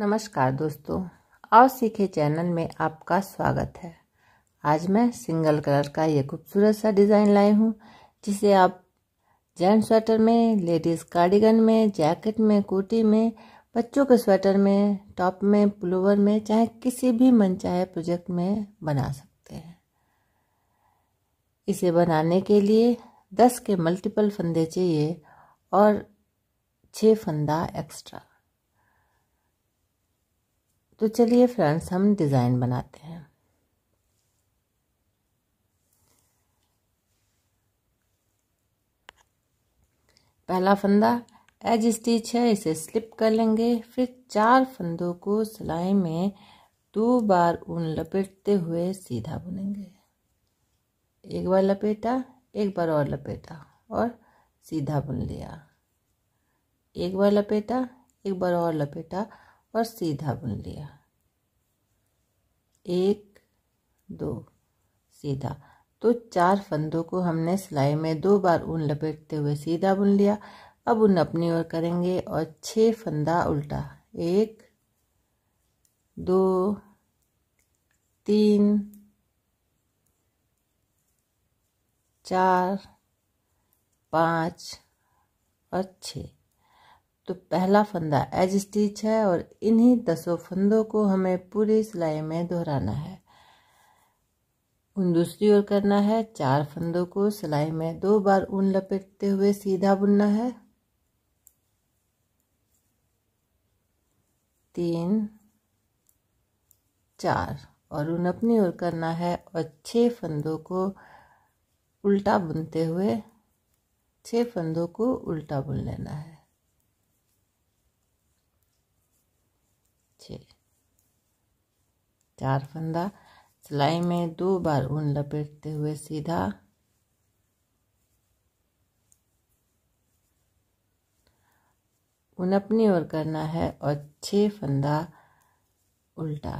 नमस्कार दोस्तों आओ सीखे चैनल में आपका स्वागत है आज मैं सिंगल कलर का ये खूबसूरत सा डिज़ाइन लाई हूँ जिसे आप जेंट्स स्वेटर में लेडीज़ कार्डिगन में जैकेट में कोटी में बच्चों के स्वेटर में टॉप में पुलोवर में चाहे किसी भी मनचाहे प्रोजेक्ट में बना सकते हैं इसे बनाने के लिए दस के मल्टीपल फंदे चाहिए और छः फंदा एक्स्ट्रा तो चलिए फ्रेंड्स हम डिज़ाइन बनाते हैं पहला फंदा एज स्टिच है इसे स्लिप कर लेंगे फिर चार फंदों को सिलाई में दो बार ऊन लपेटते हुए सीधा बुनेंगे एक बार लपेटा एक बार और लपेटा और सीधा बुन लिया एक बार लपेटा एक बार और लपेटा और सीधा बुन लिया एक दो सीधा तो चार फंदों को हमने सिलाई में दो बार ऊन लपेटते हुए सीधा बुन लिया अब ऊन अपनी ओर करेंगे और छह फंदा उल्टा एक दो तीन चार पाँच और छः तो पहला फंदा एज स्टिच है और इन्हीं दसों फंदों को हमें पूरी सिलाई में दोहराना है उन दूसरी ओर करना है चार फंदों को सिलाई में दो बार ऊन लपेटते हुए सीधा बुनना है तीन चार और ऊन अपनी ओर करना है और छह फंदों को उल्टा बुनते हुए छह फंदों को उल्टा बुन लेना है चार फंदा सिलाई में दो बार ऊन लपेटते हुए सीधा ऊन अपनी ओर करना है और छह फंदा उल्टा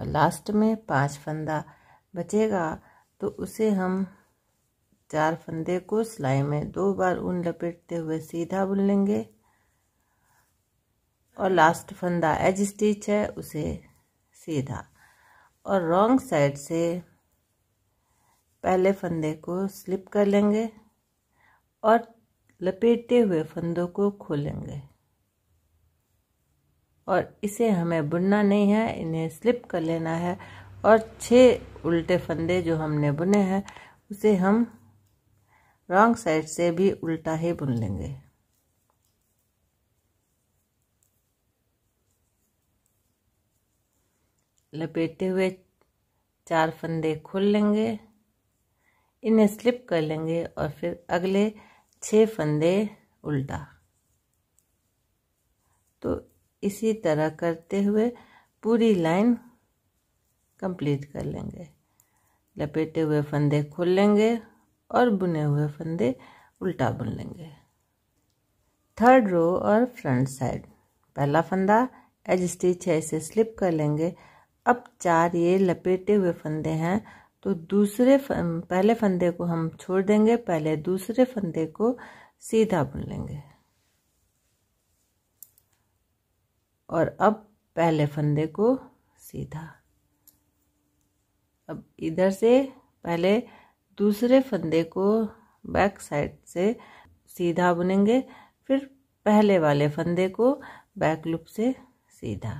और लास्ट में पांच फंदा बचेगा तो उसे हम चार फंदे को सिलाई में दो बार ऊन लपेटते हुए सीधा बुन लेंगे और लास्ट फंदा एज स्टिच है उसे सीधा और रॉन्ग साइड से पहले फंदे को स्लिप कर लेंगे और लपेटे हुए फंदों को खोलेंगे और इसे हमें बुनना नहीं है इन्हें स्लिप कर लेना है और छह उल्टे फंदे जो हमने बुने हैं उसे हम रॉन्ग साइड से भी उल्टा ही बुन लेंगे लपेटे हुए चार फंदे खोल लेंगे इन्हें स्लिप कर लेंगे और फिर अगले छह फंदे उल्टा तो इसी तरह करते हुए पूरी लाइन कंप्लीट कर लेंगे लपेटे हुए फंदे खोल लेंगे और बुने हुए फंदे उल्टा बुन लेंगे थर्ड रो और फ्रंट साइड पहला फंदा एज स्टिच है इसे स्लिप कर लेंगे अब चार ये लपेटे हुए फंदे हैं तो दूसरे फं, पहले फंदे को हम छोड़ देंगे पहले दूसरे फंदे को सीधा बुन लेंगे और अब पहले फंदे को सीधा अब इधर से पहले दूसरे फंदे को बैक साइड से सीधा बुनेंगे फिर पहले वाले फंदे को बैक लूप से सीधा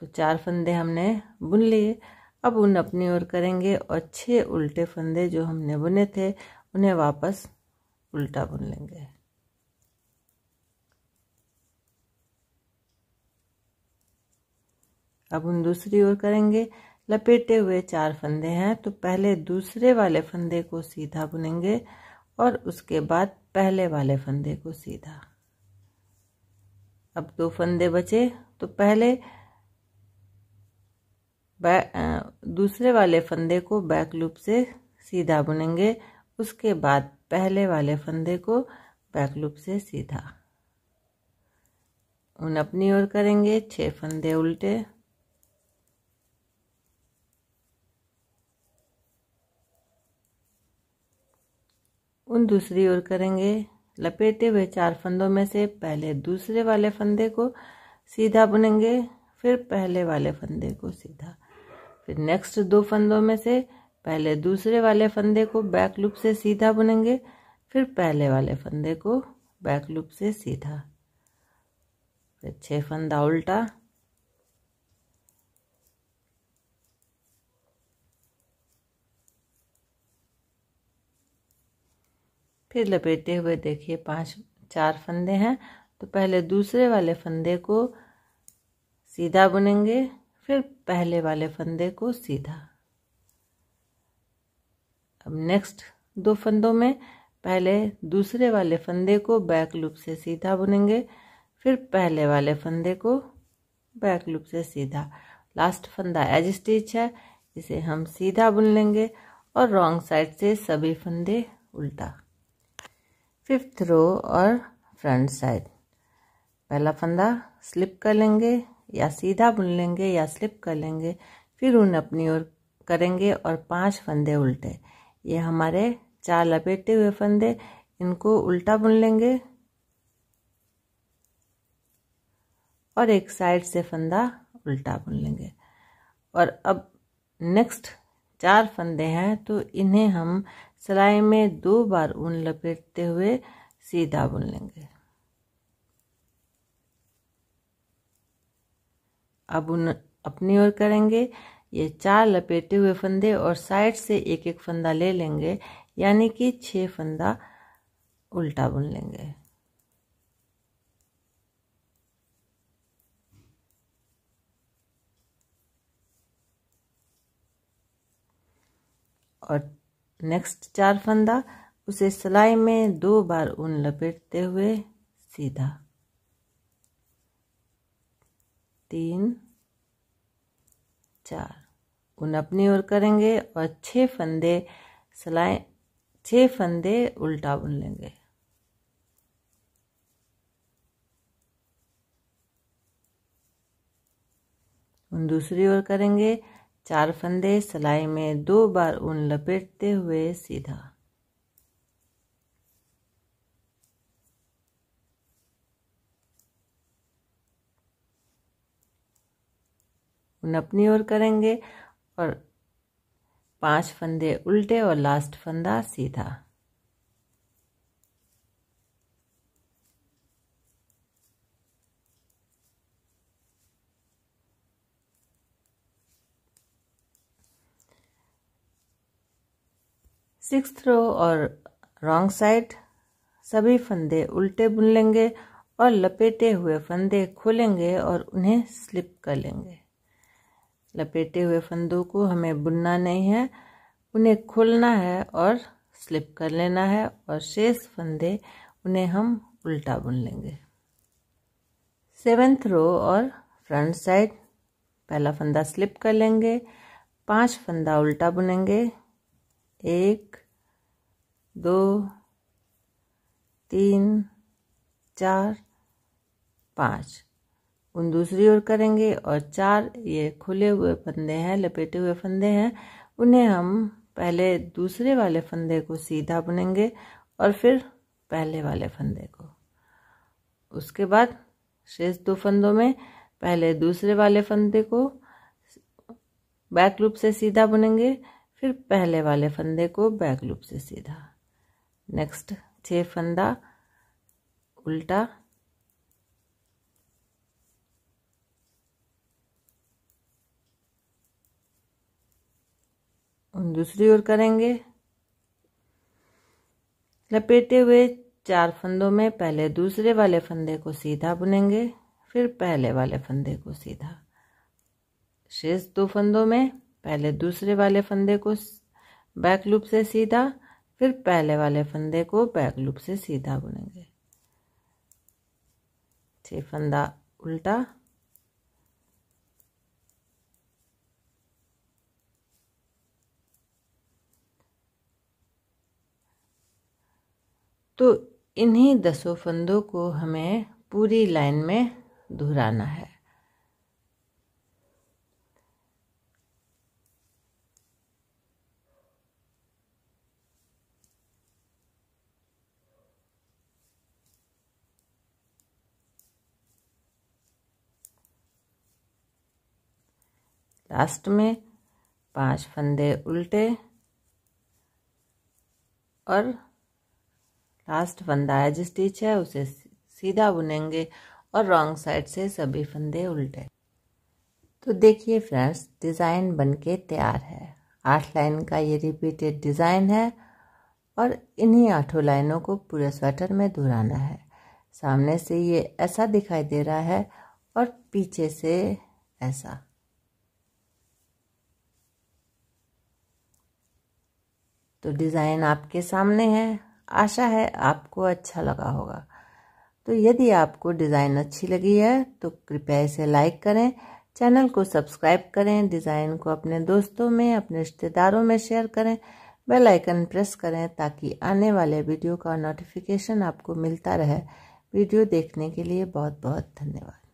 तो चार फंदे हमने बुन लिए अब उन अपनी ओर करेंगे और छह उल्टे फंदे जो हमने बुने थे उन्हें वापस उल्टा बुन लेंगे अब उन दूसरी ओर करेंगे लपेटे हुए चार फंदे हैं तो पहले दूसरे वाले फंदे को सीधा बुनेंगे और उसके बाद पहले वाले फंदे को सीधा अब दो फंदे बचे तो पहले दूसरे वाले फंदे को बैक लूप से सीधा बुनेंगे उसके बाद पहले वाले फंदे को बैक लूप से सीधा उन अपनी ओर करेंगे छह फंदे उल्टे उन दूसरी ओर करेंगे लपेटे हुए चार फंदों में से पहले दूसरे वाले फंदे को सीधा बुनेंगे फिर पहले वाले फंदे को सीधा फिर नेक्स्ट दो फंदों में से पहले दूसरे वाले फंदे को बैक लूप से सीधा बुनेंगे फिर पहले वाले फंदे को बैक लूप से सीधा फिर छह फंदा उल्टा फिर लपेटे हुए देखिए पांच चार फंदे हैं तो पहले दूसरे वाले फंदे को सीधा बुनेंगे फिर पहले वाले फंदे को सीधा अब नेक्स्ट दो फंदों में पहले दूसरे वाले फंदे को बैक लूप से सीधा बुनेंगे फिर पहले वाले फंदे को बैक लूप से सीधा लास्ट फंदा एज स्टिच है इसे हम सीधा बुन लेंगे और रॉन्ग साइड से सभी फंदे उल्टा फिफ्थ रो और फ्रंट साइड पहला फंदा स्लिप कर लेंगे या सीधा बुन लेंगे या स्लिप कर लेंगे फिर उन अपनी ओर करेंगे और पांच फंदे उल्टे ये हमारे चार लपेटे हुए फंदे इनको उल्टा बुन लेंगे और एक साइड से फंदा उल्टा बुन लेंगे और अब नेक्स्ट चार फंदे हैं तो इन्हें हम सिलाई में दो बार ऊन लपेटते हुए सीधा बुन लेंगे अब ऊन अपनी ओर करेंगे ये चार लपेटे हुए फंदे और साइड से एक एक फंदा ले लेंगे यानी कि छह फंदा उल्टा बुन लेंगे और नेक्स्ट चार फंदा उसे सिलाई में दो बार ऊन लपेटते हुए सीधा तीन चार ऊन अपनी ओर करेंगे और छह फंदे सिलाई छह फंदे उल्टा बुन लेंगे उन दूसरी ओर करेंगे चार फंदे सिलाई में दो बार ऊन लपेटते हुए सीधा ऊन अपनी ओर करेंगे और पांच फंदे उल्टे और लास्ट फंदा सीधा सिक्स रो और रॉन्ग साइड सभी फंदे उल्टे बुन लेंगे और लपेटे हुए फंदे खोलेंगे और उन्हें स्लिप कर लेंगे लपेटे हुए फंदों को हमें बुनना नहीं है उन्हें खोलना है और स्लिप कर लेना है और शेष फंदे उन्हें हम उल्टा बुन लेंगे सेवेंथ रो और फ्रंट साइड पहला फंदा स्लिप कर लेंगे पांच फंदा उल्टा बुनेंगे एक दो तीन चार पाँच उन दूसरी ओर करेंगे और चार ये खुले हुए फंदे हैं लपेटे हुए फंदे हैं उन्हें हम पहले दूसरे वाले फंदे को सीधा बुनेंगे और फिर पहले वाले फंदे को उसके बाद शेष दो फंदों में पहले दूसरे वाले फंदे को बैक लूप से सीधा बुनेंगे फिर पहले वाले फंदे को बैक लूप से सीधा नेक्स्ट छः फंदा उल्टा दूसरी ओर करेंगे लपेटे हुए चार फंदों में पहले दूसरे वाले फंदे को सीधा बुनेंगे फिर पहले वाले फंदे को सीधा शेष दो फंदों में पहले दूसरे वाले फंदे को बैक लूप से सीधा फिर पहले वाले फंदे को बैक लूप से सीधा बुनेंगे छह फंदा उल्टा तो इन्हीं दसों फंदों को हमें पूरी लाइन में दोहराना है लास्ट में पांच फंदे उल्टे और लास्ट फंदा है जो स्टिच है उसे सीधा बुनेंगे और रॉन्ग साइड से सभी फंदे उल्टे तो देखिए फ्रेंड्स डिज़ाइन बनके तैयार है आठ लाइन का ये रिपीटेड डिज़ाइन है और इन्हीं आठों लाइनों को पूरे स्वेटर में दोहराना है सामने से ये ऐसा दिखाई दे रहा है और पीछे से ऐसा तो डिज़ाइन आपके सामने है आशा है आपको अच्छा लगा होगा तो यदि आपको डिज़ाइन अच्छी लगी है तो कृपया इसे लाइक करें चैनल को सब्सक्राइब करें डिज़ाइन को अपने दोस्तों में अपने रिश्तेदारों में शेयर करें बेल आइकन प्रेस करें ताकि आने वाले वीडियो का नोटिफिकेशन आपको मिलता रहे वीडियो देखने के लिए बहुत बहुत धन्यवाद